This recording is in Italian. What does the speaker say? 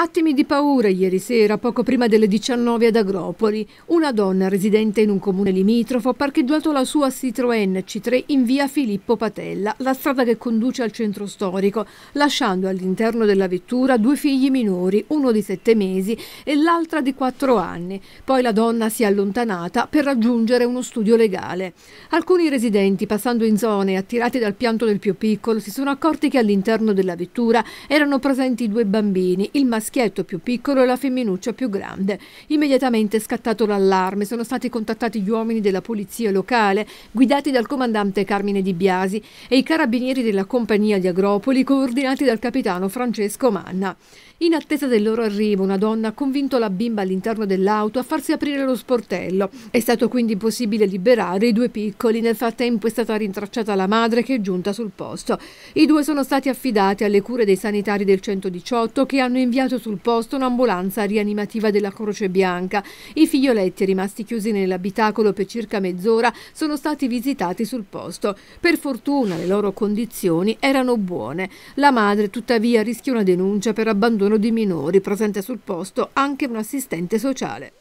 Attimi di paura ieri sera, poco prima delle 19 ad Agropoli. Una donna residente in un comune limitrofo ha parcheggiato la sua Citroën C3 in via Filippo Patella, la strada che conduce al centro storico, lasciando all'interno della vettura due figli minori, uno di sette mesi e l'altra di quattro anni. Poi la donna si è allontanata per raggiungere uno studio legale. Alcuni residenti, passando in zone attirati dal pianto del più piccolo, si sono accorti che all'interno della vettura erano presenti due bambini, il maschio maschietto più piccolo e la femminuccia più grande. Immediatamente è scattato l'allarme, sono stati contattati gli uomini della polizia locale, guidati dal comandante Carmine Di Biasi e i carabinieri della compagnia di Agropoli, coordinati dal capitano Francesco Manna. In attesa del loro arrivo, una donna ha convinto la bimba all'interno dell'auto a farsi aprire lo sportello. È stato quindi possibile liberare i due piccoli. Nel frattempo è stata rintracciata la madre che è giunta sul posto. I due sono stati affidati alle cure dei sanitari del 118 che hanno inviato sul posto un'ambulanza rianimativa della Croce Bianca. I figlioletti rimasti chiusi nell'abitacolo per circa mezz'ora sono stati visitati sul posto. Per fortuna le loro condizioni erano buone. La madre tuttavia rischia una denuncia per abbandono di minori, presente sul posto anche un assistente sociale.